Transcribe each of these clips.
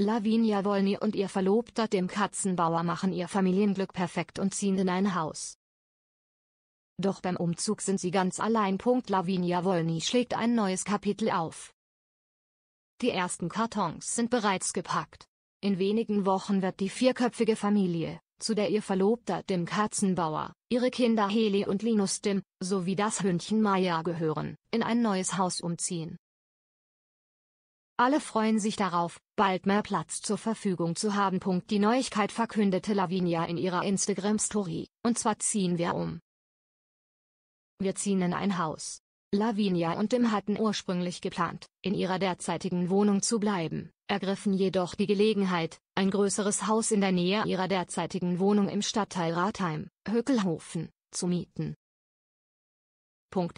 Lavinia Wolny und ihr Verlobter dem Katzenbauer machen ihr Familienglück perfekt und ziehen in ein Haus. Doch beim Umzug sind sie ganz allein. Lavinia Wolny schlägt ein neues Kapitel auf. Die ersten Kartons sind bereits gepackt. In wenigen Wochen wird die vierköpfige Familie, zu der ihr Verlobter dem Katzenbauer, ihre Kinder Heli und Linus dem, sowie das Hündchen Maya gehören, in ein neues Haus umziehen. Alle freuen sich darauf, bald mehr Platz zur Verfügung zu haben. Die Neuigkeit verkündete Lavinia in ihrer Instagram-Story, und zwar ziehen wir um. Wir ziehen in ein Haus. Lavinia und Tim hatten ursprünglich geplant, in ihrer derzeitigen Wohnung zu bleiben, ergriffen jedoch die Gelegenheit, ein größeres Haus in der Nähe ihrer derzeitigen Wohnung im Stadtteil Ratheim, Höckelhofen, zu mieten.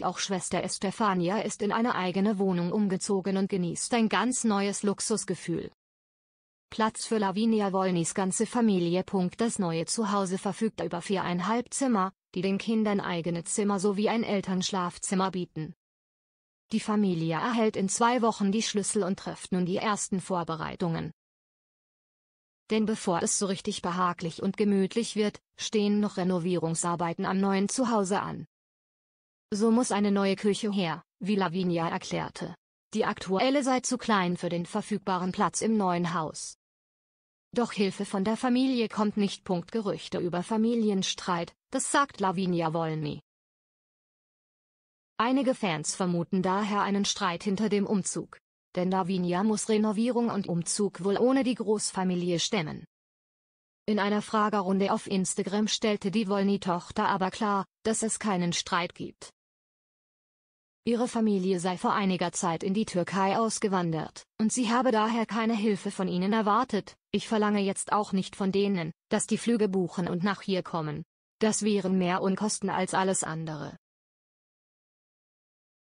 Auch Schwester Estefania ist in eine eigene Wohnung umgezogen und genießt ein ganz neues Luxusgefühl. Platz für Lavinia Wollnys ganze Familie. Das neue Zuhause verfügt über viereinhalb Zimmer, die den Kindern eigene Zimmer sowie ein Elternschlafzimmer bieten. Die Familie erhält in zwei Wochen die Schlüssel und trifft nun die ersten Vorbereitungen. Denn bevor es so richtig behaglich und gemütlich wird, stehen noch Renovierungsarbeiten am neuen Zuhause an. So muss eine neue Küche her, wie Lavinia erklärte. Die aktuelle sei zu klein für den verfügbaren Platz im neuen Haus. Doch Hilfe von der Familie kommt nicht. Punkt Gerüchte über Familienstreit, das sagt Lavinia Wolny. Einige Fans vermuten daher einen Streit hinter dem Umzug. Denn Lavinia muss Renovierung und Umzug wohl ohne die Großfamilie stemmen. In einer Fragerunde auf Instagram stellte die Wolny-Tochter aber klar, dass es keinen Streit gibt. Ihre Familie sei vor einiger Zeit in die Türkei ausgewandert, und sie habe daher keine Hilfe von ihnen erwartet. Ich verlange jetzt auch nicht von denen, dass die Flüge buchen und nach hier kommen. Das wären mehr Unkosten als alles andere.